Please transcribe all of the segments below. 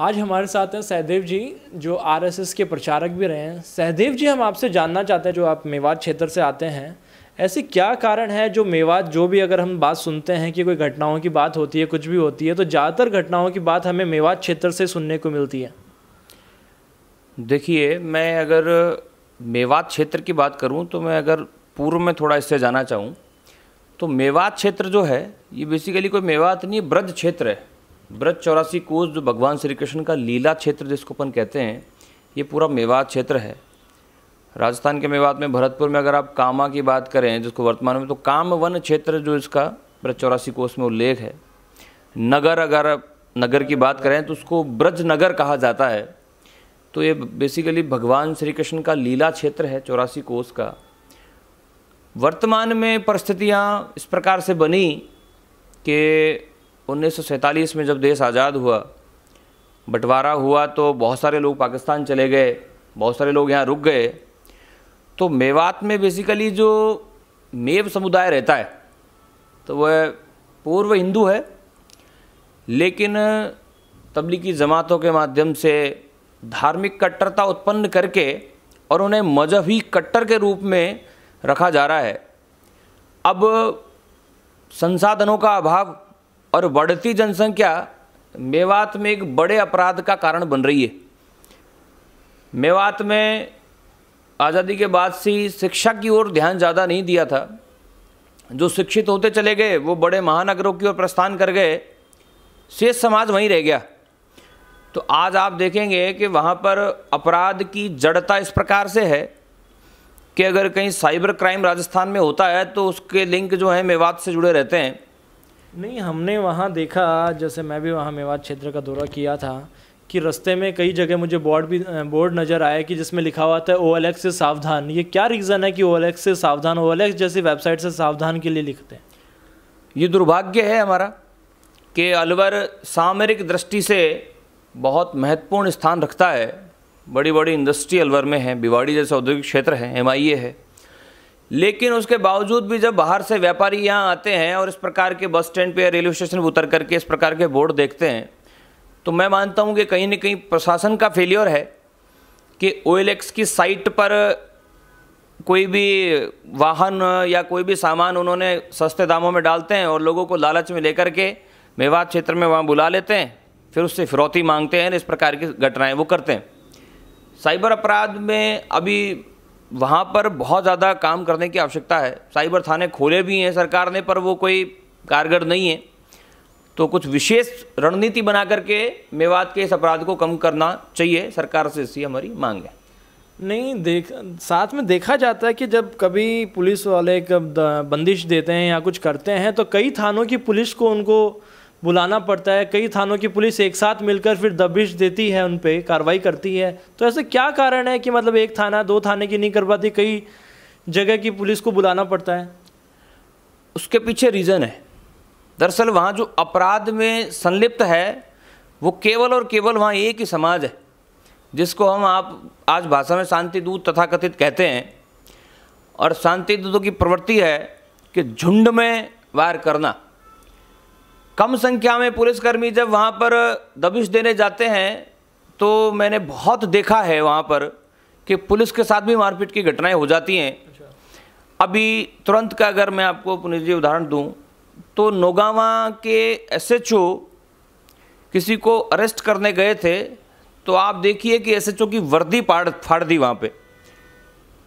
आज हमारे साथ हैं सहदेव जी जो आरएसएस के प्रचारक भी रहे हैं सहदेव जी हम आपसे जानना चाहते हैं जो आप मेवात क्षेत्र से आते हैं ऐसे क्या कारण है जो मेवात जो भी अगर हम बात सुनते हैं कि कोई घटनाओं की बात होती है कुछ भी होती है तो ज़्यादातर घटनाओं की बात हमें मेवात क्षेत्र से सुनने को मिलती है देखिए मैं अगर मेवात क्षेत्र की बात करूँ तो मैं अगर पूर्व में थोड़ा इससे जाना चाहूँ तो मेवात क्षेत्र जो है ये बेसिकली कोई मेवात नहीं ब्रज क्षेत्र है ब्रज चौरासी कोस जो भगवान श्री कृष्ण का लीला क्षेत्र जिसको अपन कहते हैं ये पूरा मेवात क्षेत्र है राजस्थान के मेवात में भरतपुर में अगर आप कामा की बात करें जिसको वर्तमान में तो काम वन क्षेत्र जो इसका ब्रज चौरासी कोस में उल्लेख है नगर अगर नगर की बात करें तो उसको ब्रज नगर कहा जाता है तो ये बेसिकली भगवान श्री कृष्ण का लीला क्षेत्र है चौरासी कोस का वर्तमान में परिस्थितियाँ इस प्रकार से बनी कि उन्नीस में जब देश आज़ाद हुआ बंटवारा हुआ तो बहुत सारे लोग पाकिस्तान चले गए बहुत सारे लोग यहाँ रुक गए तो मेवात में बेसिकली जो मेव समुदाय रहता है तो वह पूर्व हिंदू है लेकिन तबलीगी जमातों के माध्यम से धार्मिक कट्टरता उत्पन्न करके और उन्हें मजहबी कट्टर के रूप में रखा जा रहा है अब संसाधनों का अभाव और बढ़ती जनसंख्या मेवात में एक बड़े अपराध का कारण बन रही है मेवात में आज़ादी के बाद से शिक्षा की ओर ध्यान ज़्यादा नहीं दिया था जो शिक्षित होते चले गए वो बड़े महानगरों की ओर प्रस्थान कर गए शेष समाज वहीं रह गया तो आज आप देखेंगे कि वहाँ पर अपराध की जड़ता इस प्रकार से है कि अगर कहीं साइबर क्राइम राजस्थान में होता है तो उसके लिंक जो हैं मेवात से जुड़े रहते हैं नहीं हमने वहाँ देखा जैसे मैं भी वहाँ मेवात क्षेत्र का दौरा किया था कि रस्ते में कई जगह मुझे बोर्ड भी बोर्ड नज़र आया कि जिसमें लिखा हुआ था ओ से सावधान ये क्या रीज़न है कि ओ एल से सावधान ओ एल एक्स जैसी वेबसाइट से सावधान के लिए लिखते हैं ये दुर्भाग्य है हमारा कि अलवर सामरिक दृष्टि से बहुत महत्वपूर्ण स्थान रखता है बड़ी बड़ी इंडस्ट्री अलवर में है भिवाड़ी जैसे औद्योगिक क्षेत्र है एम है लेकिन उसके बावजूद भी जब बाहर से व्यापारी यहाँ आते हैं और इस प्रकार के बस स्टैंड पे या रेलवे स्टेशन पर उतर करके इस प्रकार के बोर्ड देखते हैं तो मैं मानता हूँ कि कहीं ना कहीं प्रशासन का फेलियर है कि ओ की साइट पर कोई भी वाहन या कोई भी सामान उन्होंने सस्ते दामों में डालते हैं और लोगों को लालच में लेकर के मेवात क्षेत्र में वहाँ बुला लेते हैं फिर उससे फिरौती मांगते हैं इस प्रकार की घटनाएँ वो करते हैं साइबर अपराध में अभी वहाँ पर बहुत ज़्यादा काम करने की आवश्यकता है साइबर थाने खोले भी हैं सरकार ने पर वो कोई कारगर नहीं है तो कुछ विशेष रणनीति बना करके मेवात के इस अपराध को कम करना चाहिए सरकार से इसकी हमारी मांग है नहीं देख साथ में देखा जाता है कि जब कभी पुलिस वाले कब बंदिश देते हैं या कुछ करते हैं तो कई थानों की पुलिस को उनको बुलाना पड़ता है कई थानों की पुलिस एक साथ मिलकर फिर दबिश देती है उन पर कार्रवाई करती है तो ऐसे क्या कारण है कि मतलब एक थाना दो थाने की नहीं कर पाती कई जगह की पुलिस को बुलाना पड़ता है उसके पीछे रीज़न है दरअसल वहाँ जो अपराध में संलिप्त है वो केवल और केवल वहाँ एक ही समाज है जिसको हम आप आज भाषा में शांति दूत तथाकथित कहते हैं और शांति दूतों की प्रवृत्ति है कि झुंड में वार करना कम संख्या में पुलिसकर्मी जब वहाँ पर दबिश देने जाते हैं तो मैंने बहुत देखा है वहाँ पर कि पुलिस के साथ भी मारपीट की घटनाएं हो जाती हैं अभी तुरंत का अगर मैं आपको पुनिजी उदाहरण दूं तो नोगावा के एसएचओ किसी को अरेस्ट करने गए थे तो आप देखिए कि एसएचओ की वर्दी पाड़ फाड़ दी वहाँ पे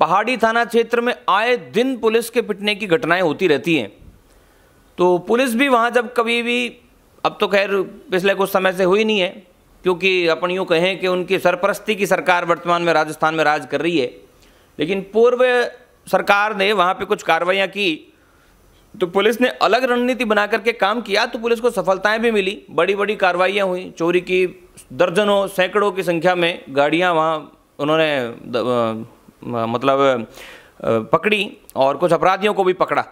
पहाड़ी थाना क्षेत्र में आए दिन पुलिस के पिटने की घटनाएं होती रहती हैं तो पुलिस भी वहाँ जब कभी भी अब तो खैर पिछले कुछ समय से हुई नहीं है क्योंकि अपन यूँ कहें कि उनकी सरपरस्ती की सरकार वर्तमान में राजस्थान में राज कर रही है लेकिन पूर्व सरकार ने वहाँ पे कुछ कार्रवाइयाँ की तो पुलिस ने अलग रणनीति बना करके काम किया तो पुलिस को सफलताएं भी मिली बड़ी बड़ी कार्रवाइयाँ हुई चोरी की दर्जनों सैकड़ों की संख्या में गाड़ियाँ वहाँ उन्होंने द, आ, मतलब आ, पकड़ी और कुछ अपराधियों को भी पकड़ा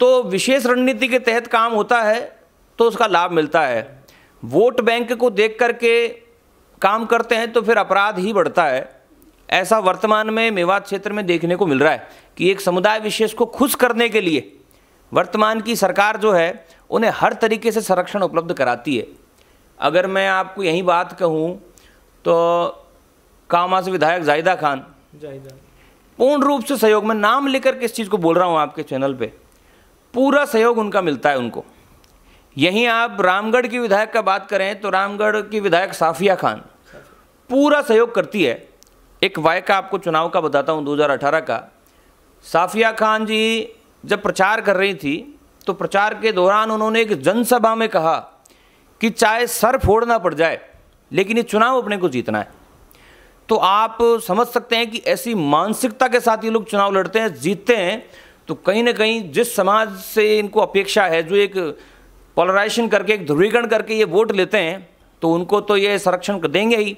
तो विशेष रणनीति के तहत काम होता है तो उसका लाभ मिलता है वोट बैंक को देख करके काम करते हैं तो फिर अपराध ही बढ़ता है ऐसा वर्तमान में मेवात क्षेत्र में देखने को मिल रहा है कि एक समुदाय विशेष को खुश करने के लिए वर्तमान की सरकार जो है उन्हें हर तरीके से संरक्षण उपलब्ध कराती है अगर मैं आपको यही बात कहूँ तो कामा से विधायक जाहिदा खान जाहिदा पूर्ण रूप से सहयोग में नाम लेकर किस चीज़ को बोल रहा हूँ आपके चैनल पर पूरा सहयोग उनका मिलता है उनको यहीं आप रामगढ़ की विधायक का बात करें तो रामगढ़ की विधायक साफिया खान पूरा सहयोग करती है एक वायका आपको चुनाव का बताता हूँ 2018 का साफिया खान जी जब प्रचार कर रही थी तो प्रचार के दौरान उन्होंने एक जनसभा में कहा कि चाहे सर फोड़ना पड़ जाए लेकिन ये चुनाव अपने को जीतना है तो आप समझ सकते हैं कि ऐसी मानसिकता के साथ ये लोग चुनाव लड़ते हैं जीतते हैं तो कहीं ना कहीं जिस समाज से इनको अपेक्षा है जो एक पोलराइजेशन करके एक ध्रुवीकरण करके ये वोट लेते हैं तो उनको तो ये संरक्षण तो देंगे ही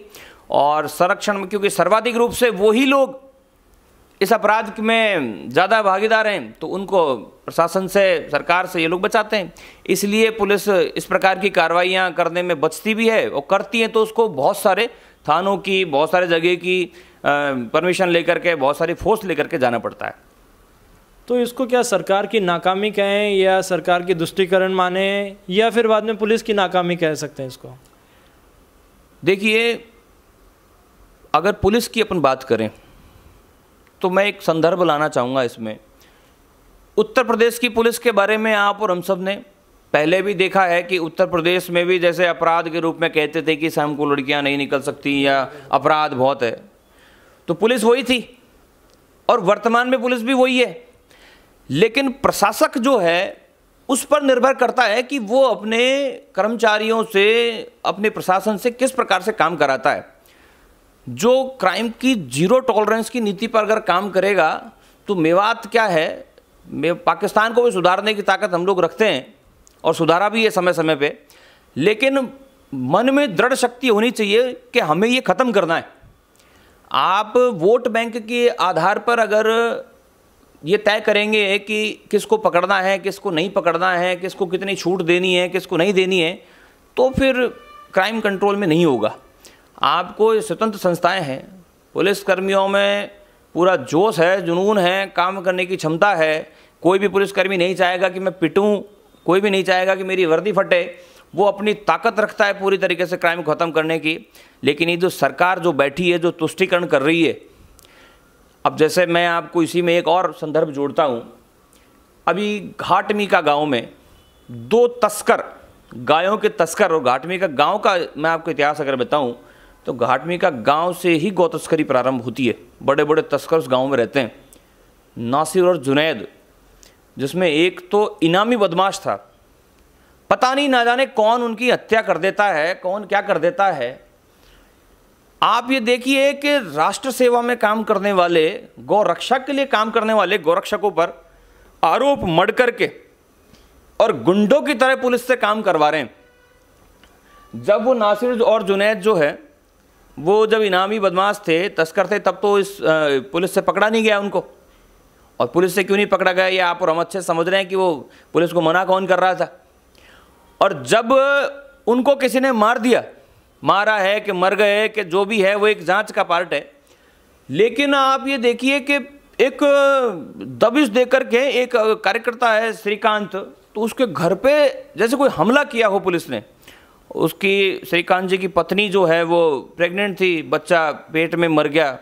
और संरक्षण में क्योंकि सर्वाधिक रूप से वही लोग इस अपराध में ज़्यादा भागीदार हैं तो उनको प्रशासन से सरकार से ये लोग बचाते हैं इसलिए पुलिस इस प्रकार की कार्रवाइयाँ करने में बचती भी है और करती हैं तो उसको बहुत सारे थानों की बहुत सारे जगह की परमिशन लेकर के बहुत सारी फोर्स लेकर के जाना पड़ता है तो इसको क्या सरकार की नाकामी कहें या सरकार की दुष्टिकरण माने या फिर बाद में पुलिस की नाकामी कह सकते हैं इसको देखिए अगर पुलिस की अपन बात करें तो मैं एक संदर्भ लाना चाहूँगा इसमें उत्तर प्रदेश की पुलिस के बारे में आप और हम सब ने पहले भी देखा है कि उत्तर प्रदेश में भी जैसे अपराध के रूप में कहते थे कि शाम को लड़कियाँ नहीं निकल सकती या अपराध बहुत है तो पुलिस वही थी और वर्तमान में पुलिस भी वही है लेकिन प्रशासक जो है उस पर निर्भर करता है कि वो अपने कर्मचारियों से अपने प्रशासन से किस प्रकार से काम कराता है जो क्राइम की जीरो टॉलरेंस की नीति पर अगर काम करेगा तो मेवात क्या है पाकिस्तान को भी सुधारने की ताकत हम लोग रखते हैं और सुधारा भी है समय समय पे लेकिन मन में दृढ़ शक्ति होनी चाहिए कि हमें ये ख़त्म करना है आप वोट बैंक के आधार पर अगर ये तय करेंगे कि किसको पकड़ना है किसको नहीं पकड़ना है किसको कितनी छूट देनी है किसको नहीं देनी है तो फिर क्राइम कंट्रोल में नहीं होगा आपको स्वतंत्र संस्थाएं हैं पुलिसकर्मियों में पूरा जोश है जुनून है काम करने की क्षमता है कोई भी पुलिसकर्मी नहीं चाहेगा कि मैं पिटूँ कोई भी नहीं चाहेगा कि मेरी वर्दी फटे वो अपनी ताकत रखता है पूरी तरीके से क्राइम को ख़त्म करने की लेकिन ये जो सरकार जो बैठी है जो तुष्टिकरण कर रही है अब जैसे मैं आपको इसी में एक और संदर्भ जोड़ता हूँ अभी घाटमी का गांव में दो तस्कर गायों के तस्कर और घाटमी का गांव का मैं आपको इतिहास अगर बताऊं तो घाटमी का गांव से ही गौ तस्करी प्रारंभ होती है बड़े बड़े तस्कर उस गांव में रहते हैं नासिर और जुनैद जिसमें एक तो इनामी बदमाश था पता नहीं ना जाने कौन उनकी हत्या कर देता है कौन क्या कर देता है आप ये देखिए कि राष्ट्र सेवा में काम करने वाले गौरक्षा के लिए काम करने वाले गौरक्षकों पर आरोप मड़ करके और गुंडों की तरह पुलिस से काम करवा रहे हैं जब वो नासिर और जुनेद जो है वो जब इनामी बदमाश थे तस्कर थे तब तो इस पुलिस से पकड़ा नहीं गया उनको और पुलिस से क्यों नहीं पकड़ा गया ये आप और हम अच्छे समझ रहे हैं कि वो पुलिस को मना कौन कर रहा था और जब उनको किसी ने मार दिया मारा है कि मर गए कि जो भी है वो एक जांच का पार्ट है लेकिन आप ये देखिए कि एक दबिश देकर के एक कार्यकर्ता है श्रीकांत तो उसके घर पे जैसे कोई हमला किया हो पुलिस ने उसकी श्रीकांत जी की पत्नी जो है वो प्रेग्नेंट थी बच्चा पेट में मर गया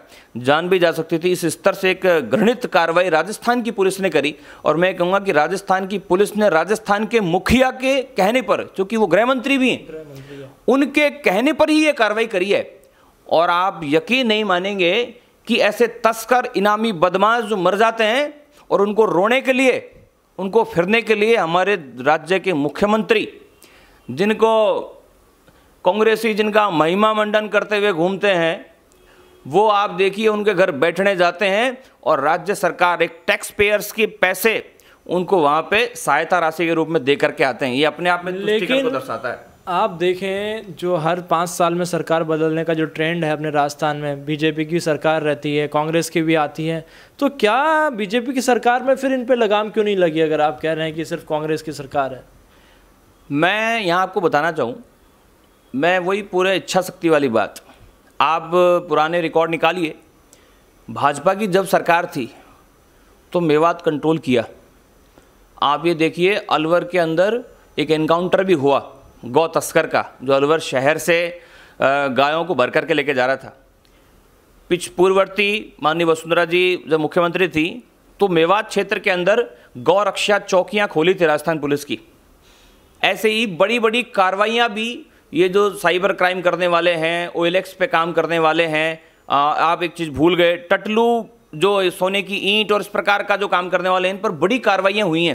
जान भी जा सकती थी इस स्तर से एक घृणित कार्रवाई राजस्थान की पुलिस ने करी और मैं कहूँगा कि राजस्थान की पुलिस ने राजस्थान के मुखिया के कहने पर क्योंकि वो गृहमंत्री भी हैं उनके कहने पर ही ये कार्रवाई करी है और आप यकीन नहीं मानेंगे कि ऐसे तस्कर इनामी बदमाश जो मर जाते हैं और उनको रोने के लिए उनको फिरने के लिए हमारे राज्य के मुख्यमंत्री जिनको कांग्रेसी जिनका महिमा मंडन करते हुए घूमते हैं वो आप देखिए उनके घर बैठने जाते हैं और राज्य सरकार एक टैक्स पेयर्स के पैसे उनको वहाँ पे सहायता राशि के रूप में दे करके आते हैं ये अपने आप में लेकिन को दर्शाता है आप देखें जो हर पाँच साल में सरकार बदलने का जो ट्रेंड है अपने राजस्थान में बीजेपी की सरकार रहती है कांग्रेस की भी आती है तो क्या बीजेपी की सरकार में फिर इन पर लगाम क्यों नहीं लगी अगर आप कह रहे हैं कि सिर्फ कांग्रेस की सरकार है मैं यहाँ आपको बताना चाहूँ मैं वही पूरे इच्छा शक्ति वाली बात आप पुराने रिकॉर्ड निकालिए भाजपा की जब सरकार थी तो मेवात कंट्रोल किया आप ये देखिए अलवर के अंदर एक एनकाउंटर भी हुआ गौ तस्कर का जो अलवर शहर से गायों को भर करके लेके जा रहा था पिछ पूर्ववर्ती माननीय वसुंधरा जी जब मुख्यमंत्री थी तो मेवात क्षेत्र के अंदर गौ रक्षा चौकियाँ खोली थी राजस्थान पुलिस की ऐसे ही बड़ी बड़ी कार्रवाइयाँ भी ये जो साइबर क्राइम करने वाले हैं ओएलएक्स पे काम करने वाले हैं आप एक चीज़ भूल गए टटलू जो सोने की ईंट और इस प्रकार का जो काम करने वाले हैं इन पर बड़ी कार्रवाइयाँ हुई हैं